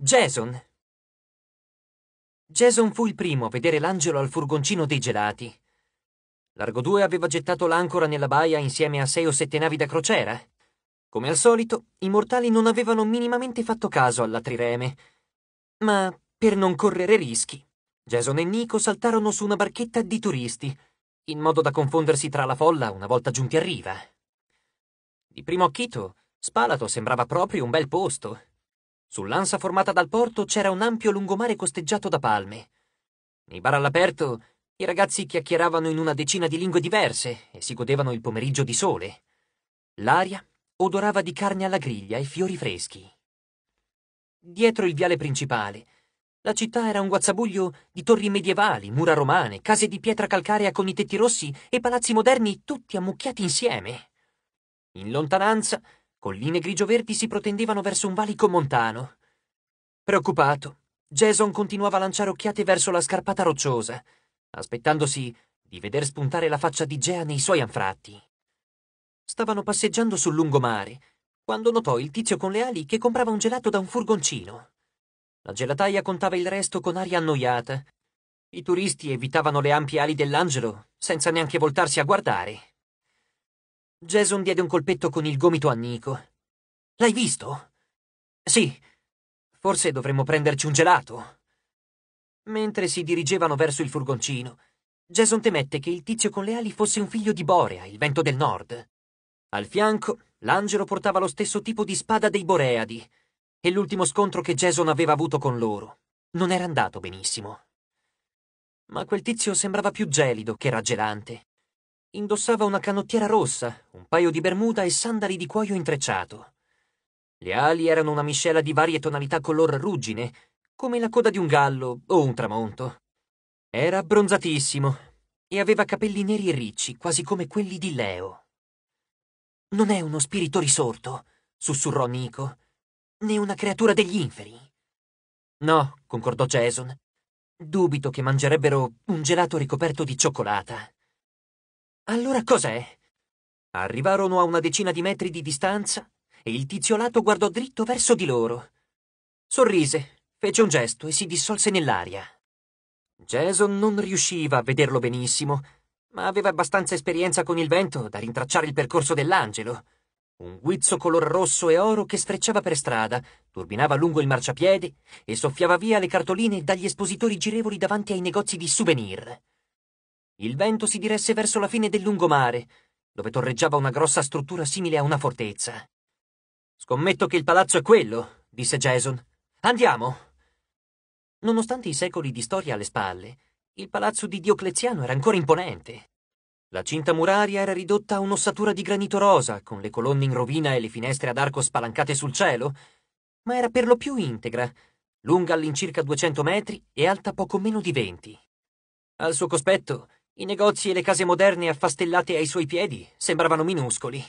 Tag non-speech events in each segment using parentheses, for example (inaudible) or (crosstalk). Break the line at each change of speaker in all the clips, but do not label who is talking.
Jason. Jason fu il primo a vedere l'angelo al furgoncino dei gelati. Largo 2 aveva gettato l'ancora nella baia insieme a sei o sette navi da crociera. Come al solito, i mortali non avevano minimamente fatto caso alla trireme. Ma per non correre rischi, Jason e Nico saltarono su una barchetta di turisti, in modo da confondersi tra la folla una volta giunti a riva. Di primo acchito, Spalato sembrava proprio un bel posto Sull'ansa formata dal porto c'era un ampio lungomare costeggiato da palme. Nei bar all'aperto i ragazzi chiacchieravano in una decina di lingue diverse e si godevano il pomeriggio di sole. L'aria odorava di carne alla griglia e fiori freschi. Dietro il viale principale, la città era un guazzabuglio di torri medievali, mura romane, case di pietra calcarea con i tetti rossi e palazzi moderni tutti ammucchiati insieme. In lontananza colline grigio-verdi si protendevano verso un valico montano. Preoccupato, Jason continuava a lanciare occhiate verso la scarpata rocciosa, aspettandosi di veder spuntare la faccia di Gea nei suoi anfratti. Stavano passeggiando sul lungomare quando notò il tizio con le ali che comprava un gelato da un furgoncino. La gelataia contava il resto con aria annoiata. I turisti evitavano le ampie ali dell'angelo senza neanche voltarsi a guardare. Jason diede un colpetto con il gomito a Nico. L'hai visto? Sì. Forse dovremmo prenderci un gelato. Mentre si dirigevano verso il furgoncino, Jason temette che il tizio con le ali fosse un figlio di Borea, il vento del nord. Al fianco, l'angelo portava lo stesso tipo di spada dei Boreadi, e l'ultimo scontro che Jason aveva avuto con loro non era andato benissimo. Ma quel tizio sembrava più gelido che raggelante. Indossava una canottiera rossa, un paio di bermuda e sandali di cuoio intrecciato. Le ali erano una miscela di varie tonalità color ruggine, come la coda di un gallo o un tramonto. Era abbronzatissimo e aveva capelli neri e ricci, quasi come quelli di Leo. Non è uno spirito risorto, sussurrò Nico, né una creatura degli inferi. No, concordò Jason. Dubito che mangerebbero un gelato ricoperto di cioccolata. Allora cos'è? Arrivarono a una decina di metri di distanza e il tiziolato guardò dritto verso di loro. Sorrise, fece un gesto e si dissolse nell'aria. Jason non riusciva a vederlo benissimo, ma aveva abbastanza esperienza con il vento da rintracciare il percorso dell'angelo. Un guizzo color rosso e oro che strecciava per strada, turbinava lungo il marciapiede e soffiava via le cartoline dagli espositori girevoli davanti ai negozi di souvenir. Il vento si diresse verso la fine del lungomare, dove torreggiava una grossa struttura simile a una fortezza. Scommetto che il palazzo è quello, disse Jason. Andiamo! Nonostante i secoli di storia alle spalle, il palazzo di Diocleziano era ancora imponente. La cinta muraria era ridotta a un'ossatura di granito rosa, con le colonne in rovina e le finestre ad arco spalancate sul cielo, ma era per lo più integra, lunga all'incirca 200 metri e alta poco meno di 20. Al suo cospetto i negozi e le case moderne affastellate ai suoi piedi sembravano minuscoli.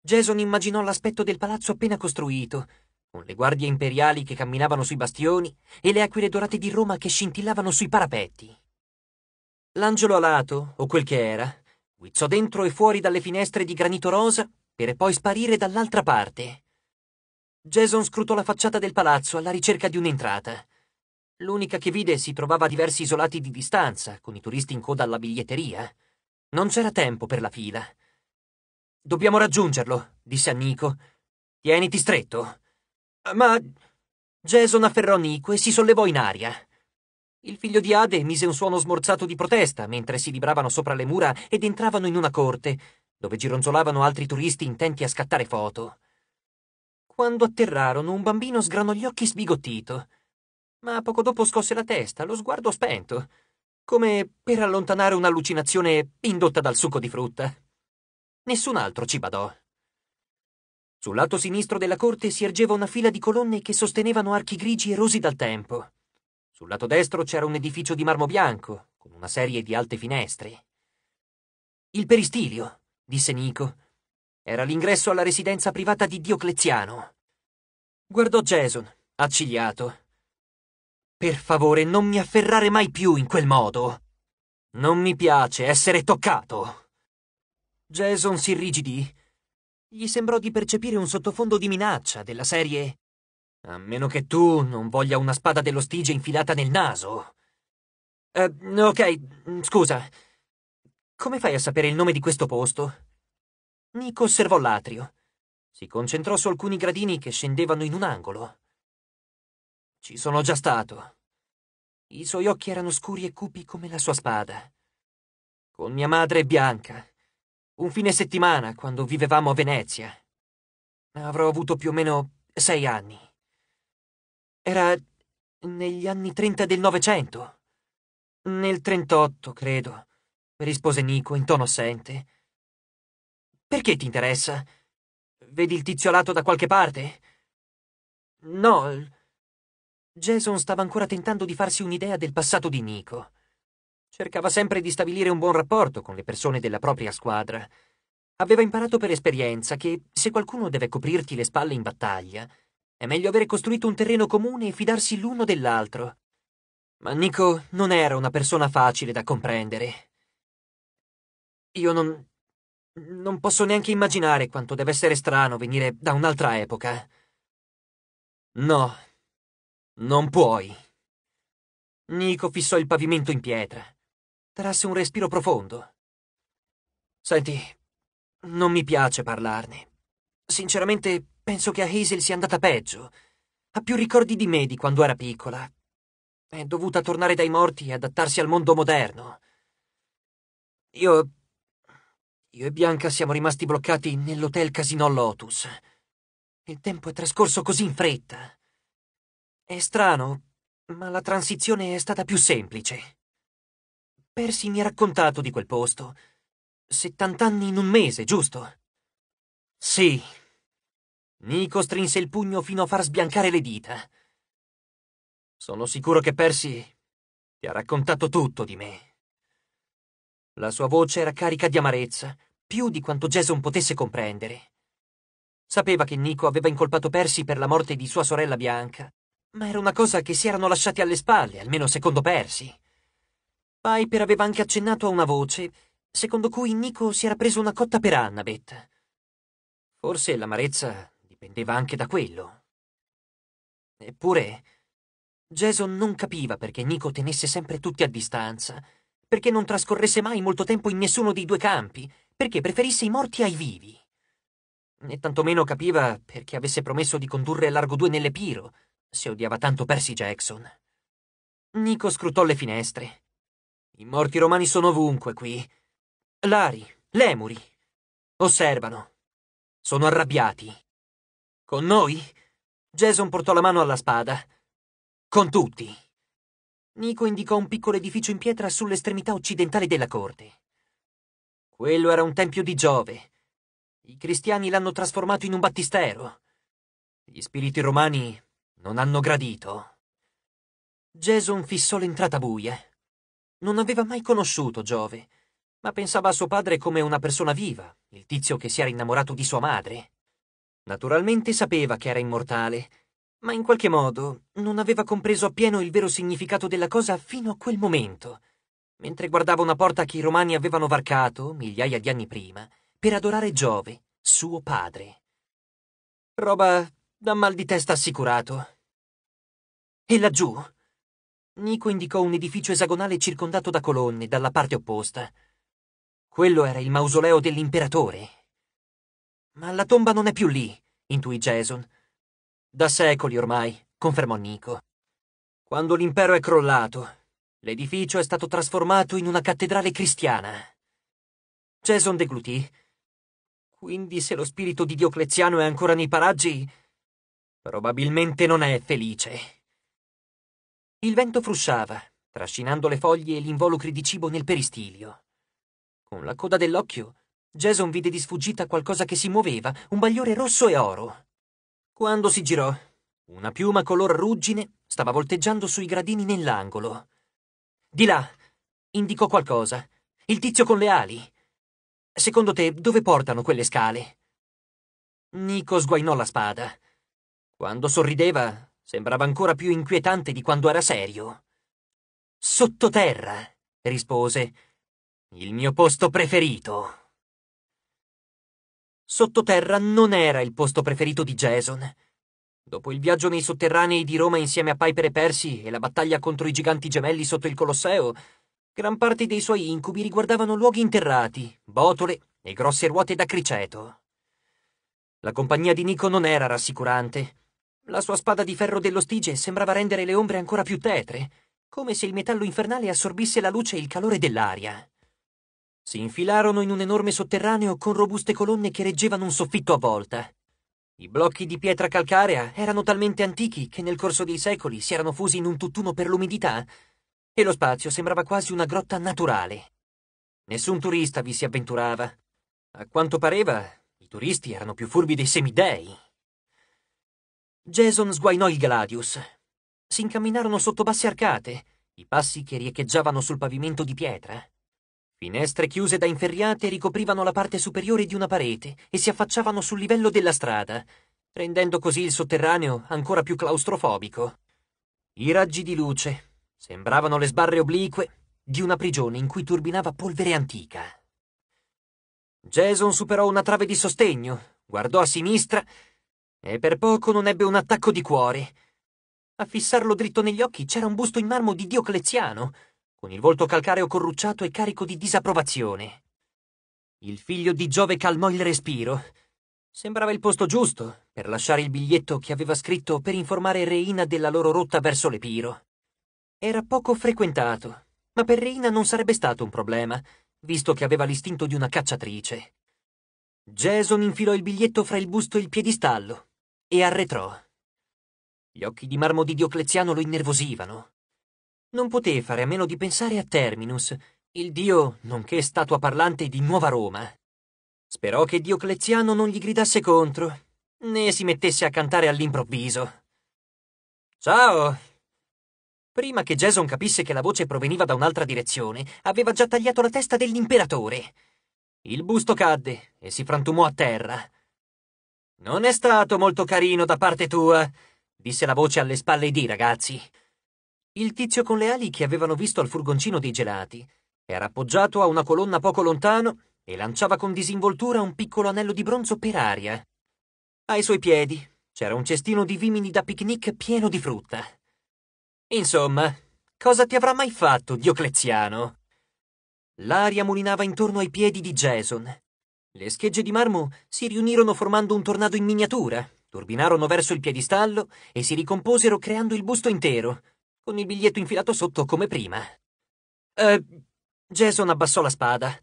Jason immaginò l'aspetto del palazzo appena costruito, con le guardie imperiali che camminavano sui bastioni e le aquile dorate di Roma che scintillavano sui parapetti. L'angelo alato, o quel che era, guizzò dentro e fuori dalle finestre di granito rosa per poi sparire dall'altra parte. Jason scrutò la facciata del palazzo alla ricerca di un'entrata. L'unica che vide si trovava a diversi isolati di distanza, con i turisti in coda alla biglietteria. Non c'era tempo per la fila. Dobbiamo raggiungerlo, disse a Nico. Tieniti stretto. Ma. Jason afferrò Nico e si sollevò in aria. Il figlio di Ade mise un suono smorzato di protesta mentre si libravano sopra le mura ed entravano in una corte, dove gironzolavano altri turisti intenti a scattare foto. Quando atterrarono, un bambino sgranò gli occhi sbigottito ma poco dopo scosse la testa, lo sguardo spento, come per allontanare un'allucinazione indotta dal succo di frutta. Nessun altro ci badò. Sul lato sinistro della corte si ergeva una fila di colonne che sostenevano archi grigi erosi dal tempo. Sul lato destro c'era un edificio di marmo bianco, con una serie di alte finestre. Il peristilio, disse Nico, era l'ingresso alla residenza privata di Diocleziano. Guardò Jason, accigliato, per favore, non mi afferrare mai più in quel modo. Non mi piace essere toccato. Jason si irrigidì. Gli sembrò di percepire un sottofondo di minaccia della serie. A meno che tu non voglia una spada dello stige infilata nel naso. Eh, ok, scusa. Come fai a sapere il nome di questo posto? Nico osservò l'atrio. Si concentrò su alcuni gradini che scendevano in un angolo. Ci sono già stato. I suoi occhi erano scuri e cupi come la sua spada. Con mia madre Bianca. Un fine settimana, quando vivevamo a Venezia. Avrò avuto più o meno sei anni. Era negli anni trenta del Novecento. Nel trentotto, credo, rispose Nico in tono assente. Perché ti interessa? Vedi il tizio alato da qualche parte? No, Jason stava ancora tentando di farsi un'idea del passato di Nico. Cercava sempre di stabilire un buon rapporto con le persone della propria squadra. Aveva imparato per esperienza che se qualcuno deve coprirti le spalle in battaglia, è meglio avere costruito un terreno comune e fidarsi l'uno dell'altro. Ma Nico non era una persona facile da comprendere. Io non... non posso neanche immaginare quanto deve essere strano venire da un'altra epoca. No, non puoi. Nico fissò il pavimento in pietra. Trasse un respiro profondo. Senti, non mi piace parlarne. Sinceramente, penso che a Hazel sia andata peggio. Ha più ricordi di me di quando era piccola. È dovuta tornare dai morti e adattarsi al mondo moderno. Io. Io e Bianca siamo rimasti bloccati nell'hotel Casino Lotus. Il tempo è trascorso così in fretta. È strano, ma la transizione è stata più semplice. Percy mi ha raccontato di quel posto. 70 anni in un mese, giusto? Sì. Nico strinse il pugno fino a far sbiancare le dita. Sono sicuro che Percy ti ha raccontato tutto di me. La sua voce era carica di amarezza, più di quanto Jason potesse comprendere. Sapeva che Nico aveva incolpato Percy per la morte di sua sorella Bianca ma era una cosa che si erano lasciati alle spalle, almeno secondo Percy. Piper aveva anche accennato a una voce, secondo cui Nico si era preso una cotta per Annabeth. Forse l'amarezza dipendeva anche da quello. Eppure, Jason non capiva perché Nico tenesse sempre tutti a distanza, perché non trascorresse mai molto tempo in nessuno dei due campi, perché preferisse i morti ai vivi. Né tantomeno capiva perché avesse promesso di condurre Largo 2 nell'Epiro, se odiava tanto Percy Jackson. Nico scrutò le finestre. I morti romani sono ovunque qui. Lari, lemuri. Osservano. Sono arrabbiati. Con noi? Jason portò la mano alla spada. Con tutti. Nico indicò un piccolo edificio in pietra sull'estremità occidentale della corte. Quello era un tempio di Giove. I cristiani l'hanno trasformato in un battistero. Gli spiriti romani non hanno gradito? Jason fissò l'entrata buia. Non aveva mai conosciuto Giove, ma pensava a suo padre come una persona viva, il tizio che si era innamorato di sua madre. Naturalmente sapeva che era immortale, ma in qualche modo non aveva compreso appieno il vero significato della cosa fino a quel momento, mentre guardava una porta che i romani avevano varcato migliaia di anni prima per adorare Giove, suo padre. Roba da mal di testa assicurato. E laggiù? Nico indicò un edificio esagonale circondato da colonne dalla parte opposta. Quello era il mausoleo dell'imperatore. Ma la tomba non è più lì, intuì Jason. Da secoli ormai, confermò Nico. Quando l'impero è crollato, l'edificio è stato trasformato in una cattedrale cristiana. Jason deglutì. Quindi se lo spirito di Diocleziano è ancora nei paraggi, Probabilmente non è felice. Il vento frusciava, trascinando le foglie e gli involucri di cibo nel peristilio. Con la coda dell'occhio, Jason vide di sfuggita qualcosa che si muoveva, un bagliore rosso e oro. Quando si girò, una piuma color ruggine stava volteggiando sui gradini nell'angolo. Di là, indicò qualcosa. Il tizio con le ali. Secondo te, dove portano quelle scale? Nico sguainò la spada. Quando sorrideva sembrava ancora più inquietante di quando era serio. Sottoterra, rispose. Il mio posto preferito. Sottoterra non era il posto preferito di Jason. Dopo il viaggio nei sotterranei di Roma insieme a Piper e Percy e la battaglia contro i giganti gemelli sotto il Colosseo, gran parte dei suoi incubi riguardavano luoghi interrati, botole e grosse ruote da criceto. La compagnia di Nico non era rassicurante la sua spada di ferro dello stige sembrava rendere le ombre ancora più tetre, come se il metallo infernale assorbisse la luce e il calore dell'aria. Si infilarono in un enorme sotterraneo con robuste colonne che reggevano un soffitto a volta. I blocchi di pietra calcarea erano talmente antichi che nel corso dei secoli si erano fusi in un tutt'uno per l'umidità, e lo spazio sembrava quasi una grotta naturale. Nessun turista vi si avventurava. A quanto pareva, i turisti erano più furbi dei semidei. Jason sguainò il Gladius. Si incamminarono sotto basse arcate, i passi che riecheggiavano sul pavimento di pietra. Finestre chiuse da inferriate ricoprivano la parte superiore di una parete e si affacciavano sul livello della strada, rendendo così il sotterraneo ancora più claustrofobico. I raggi di luce sembravano le sbarre oblique di una prigione in cui turbinava polvere antica. Jason superò una trave di sostegno, guardò a sinistra e per poco non ebbe un attacco di cuore. A fissarlo dritto negli occhi c'era un busto in marmo di Diocleziano, con il volto calcareo corrucciato e carico di disapprovazione. Il figlio di Giove calmò il respiro. Sembrava il posto giusto per lasciare il biglietto che aveva scritto per informare Reina della loro rotta verso l'Epiro. Era poco frequentato, ma per Reina non sarebbe stato un problema, visto che aveva l'istinto di una cacciatrice. Jason infilò il biglietto fra il busto e il piedistallo e arretrò. Gli occhi di marmo di Diocleziano lo innervosivano. Non poté fare a meno di pensare a Terminus, il dio nonché statua parlante di Nuova Roma. Sperò che Diocleziano non gli gridasse contro, né si mettesse a cantare all'improvviso. Ciao! Prima che Jason capisse che la voce proveniva da un'altra direzione, aveva già tagliato la testa dell'imperatore. Il busto cadde e si frantumò a terra. Non è stato molto carino da parte tua, disse la voce alle spalle di ragazzi. Il tizio con le ali che avevano visto al furgoncino dei gelati era appoggiato a una colonna poco lontano e lanciava con disinvoltura un piccolo anello di bronzo per aria. Ai suoi piedi c'era un cestino di vimini da picnic pieno di frutta. Insomma, cosa ti avrà mai fatto, Diocleziano? L'aria mulinava intorno ai piedi di Jason le schegge di marmo si riunirono formando un tornado in miniatura, turbinarono verso il piedistallo e si ricomposero creando il busto intero, con il biglietto infilato sotto come prima. Eh, Jason abbassò la spada.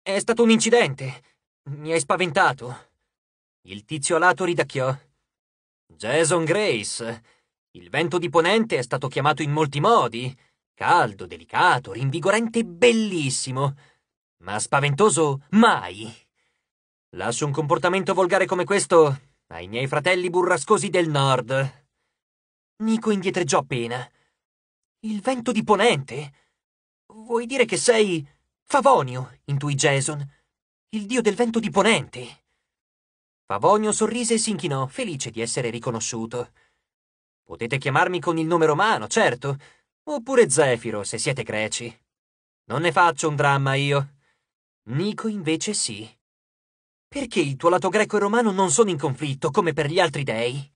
È stato un incidente. Mi hai spaventato. Il tizio alato ridacchiò. Jason Grace. Il vento di ponente è stato chiamato in molti modi. Caldo, delicato, rinvigorante, bellissimo. Ma spaventoso mai. Lascio un comportamento volgare come questo ai miei fratelli burrascosi del nord. Nico indietreggiò appena. Il vento di ponente? Vuoi dire che sei Favonio, intuì Jason, il dio del vento di ponente. Favonio sorrise e si inchinò, felice di essere riconosciuto. Potete chiamarmi con il nome romano, certo, oppure Zefiro, se siete greci. Non ne faccio un dramma io. Nico invece sì. Perché il tuo lato greco e romano non sono in conflitto come per gli altri dei?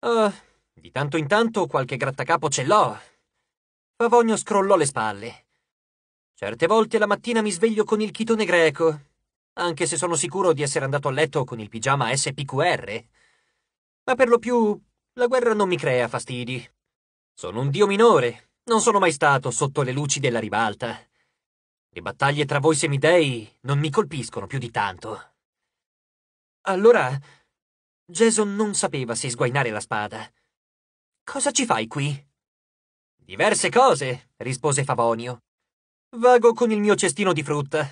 Uh, di tanto in tanto qualche grattacapo ce l'ho. Pavogno scrollò le spalle. Certe volte la mattina mi sveglio con il chitone greco, anche se sono sicuro di essere andato a letto con il pigiama SPQR. Ma per lo più la guerra non mi crea fastidi. Sono un dio minore, non sono mai stato sotto le luci della ribalta. Le battaglie tra voi semidei non mi colpiscono più di tanto. Allora, Jason non sapeva se sguainare la spada. Cosa ci fai qui? Diverse cose, rispose Favonio. Vago con il mio cestino di frutta.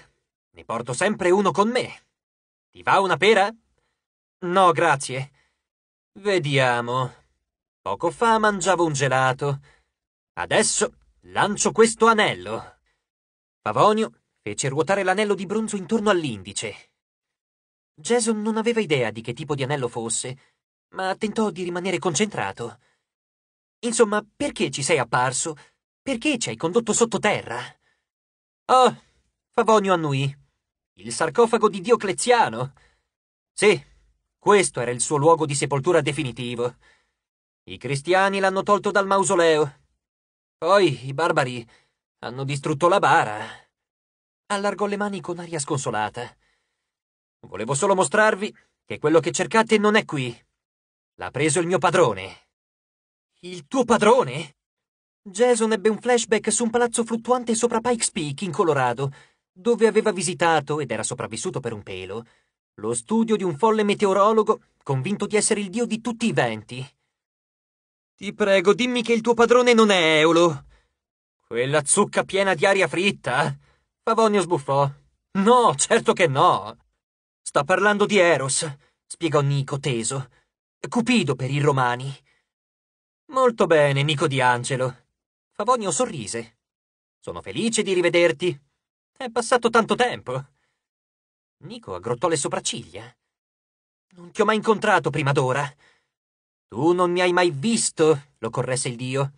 Ne porto sempre uno con me. Ti va una pera? No, grazie. Vediamo. Poco fa mangiavo un gelato. Adesso lancio questo anello. Favonio fece ruotare l'anello di bronzo intorno all'indice Jason non aveva idea di che tipo di anello fosse, ma tentò di rimanere concentrato. Insomma, perché ci sei apparso? Perché ci hai condotto sottoterra? Oh, Favonio annui. Il sarcofago di Diocleziano. Sì, questo era il suo luogo di sepoltura definitivo. I cristiani l'hanno tolto dal mausoleo. Poi i barbari hanno distrutto la bara. Allargò le mani con aria sconsolata. Volevo solo mostrarvi che quello che cercate non è qui. L'ha preso il mio padrone. Il tuo padrone? Jason ebbe un flashback su un palazzo fluttuante sopra Pikes Peak, in Colorado, dove aveva visitato, ed era sopravvissuto per un pelo, lo studio di un folle meteorologo convinto di essere il dio di tutti i venti. Ti prego, dimmi che il tuo padrone non è Eolo. Quella zucca piena di aria fritta? Pavonio sbuffò. No, certo che no. Sta parlando di Eros, spiegò Nico teso. Cupido per i romani. Molto bene, Nico di Angelo. Favonio sorrise. Sono felice di rivederti. È passato tanto tempo. Nico aggrottò le sopracciglia. Non ti ho mai incontrato prima d'ora. Tu non mi hai mai visto, lo corresse il dio,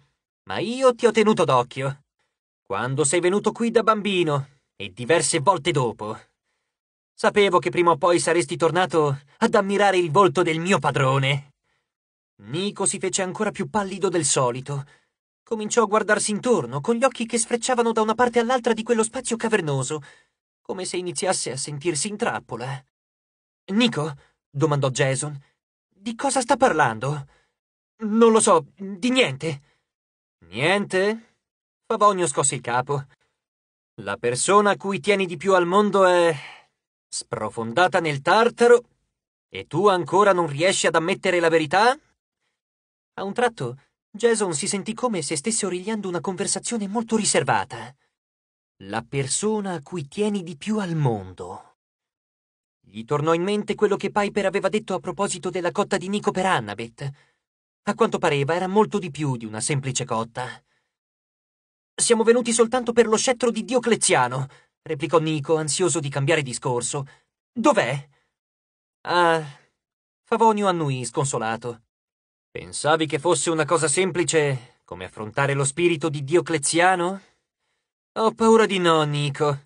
ma io ti ho tenuto d'occhio. Quando sei venuto qui da bambino, e diverse volte dopo. Sapevo che prima o poi saresti tornato ad ammirare il volto del mio padrone. Nico si fece ancora più pallido del solito. Cominciò a guardarsi intorno, con gli occhi che sfrecciavano da una parte all'altra di quello spazio cavernoso, come se iniziasse a sentirsi in trappola. Nico, domandò Jason, di cosa sta parlando? Non lo so, di niente. Niente? Favogno scosse il capo. La persona a cui tieni di più al mondo è sprofondata nel tartaro, e tu ancora non riesci ad ammettere la verità? A un tratto, Jason si sentì come se stesse origliando una conversazione molto riservata. La persona a cui tieni di più al mondo. Gli tornò in mente quello che Piper aveva detto a proposito della cotta di Nico per Annabeth. A quanto pareva era molto di più di una semplice cotta. Siamo venuti soltanto per lo scettro di Diocleziano, replicò Nico, ansioso di cambiare discorso. Dov'è? Ah. Favonio annuì sconsolato. Pensavi che fosse una cosa semplice come affrontare lo spirito di Diocleziano? Ho paura di no, Nico.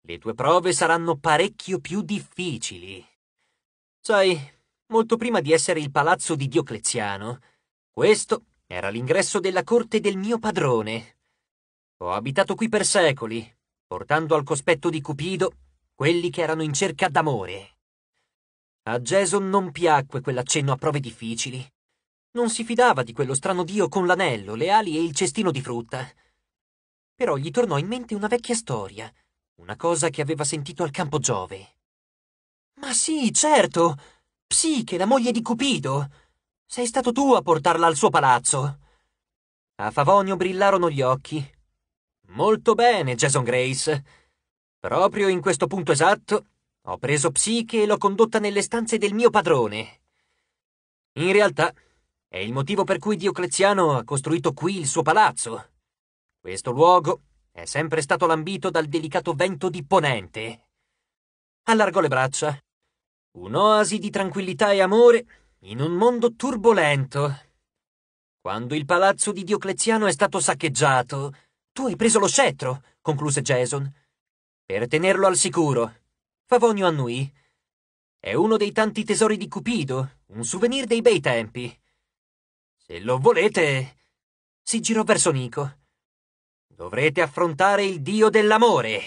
Le tue prove saranno parecchio più difficili. Sai, molto prima di essere il palazzo di Diocleziano, questo era l'ingresso della corte del mio padrone. Ho abitato qui per secoli, portando al cospetto di Cupido quelli che erano in cerca d'amore. A Jason non piacque quell'accenno a prove difficili. Non si fidava di quello strano dio con l'anello, le ali e il cestino di frutta. Però gli tornò in mente una vecchia storia, una cosa che aveva sentito al campo Giove. Ma sì, certo! Psiche, la moglie di Cupido! Sei stato tu a portarla al suo palazzo! A Favonio brillarono gli occhi Molto bene, Jason Grace. Proprio in questo punto esatto ho preso Psiche e l'ho condotta nelle stanze del mio padrone. In realtà è il motivo per cui Diocleziano ha costruito qui il suo palazzo. Questo luogo è sempre stato lambito dal delicato vento di Ponente. Allargò le braccia. Un'oasi di tranquillità e amore in un mondo turbolento. Quando il palazzo di Diocleziano è stato saccheggiato, tu hai preso lo scettro, concluse Jason. Per tenerlo al sicuro. Favonio annui. È uno dei tanti tesori di Cupido, un souvenir dei bei tempi. Se lo volete... Si girò verso Nico. Dovrete affrontare il dio dell'amore.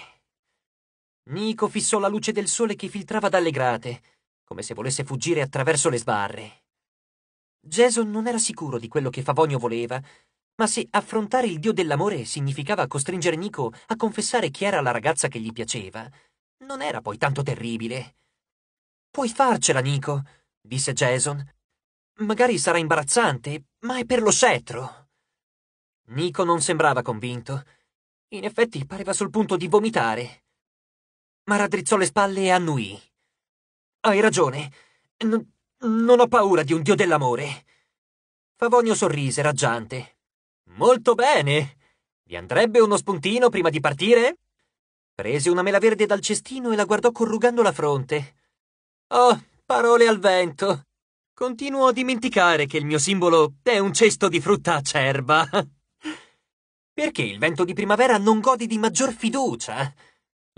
Nico fissò la luce del sole che filtrava dalle grate, come se volesse fuggire attraverso le sbarre. Jason non era sicuro di quello che Favonio voleva, ma se affrontare il dio dell'amore significava costringere Nico a confessare chi era la ragazza che gli piaceva, non era poi tanto terribile. Puoi farcela, Nico, disse Jason. Magari sarà imbarazzante, ma è per lo scettro. Nico non sembrava convinto. In effetti pareva sul punto di vomitare. Ma raddrizzò le spalle e annuì. Hai ragione. N- non ho paura di un dio dell'amore. Favonio sorrise, raggiante, Molto bene! Vi andrebbe uno spuntino prima di partire? Prese una mela verde dal cestino e la guardò corrugando la fronte. Oh, parole al vento! Continuo a dimenticare che il mio simbolo è un cesto di frutta acerba. (laughs) Perché il vento di primavera non gode di maggior fiducia?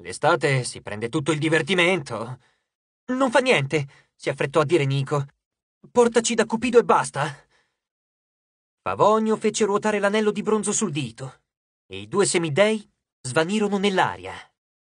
L'estate si prende tutto il divertimento. Non fa niente, si affrettò a dire Nico. Portaci da Cupido e basta. Pavonio fece ruotare l'anello di bronzo sul dito e i due semidei svanirono nell'aria.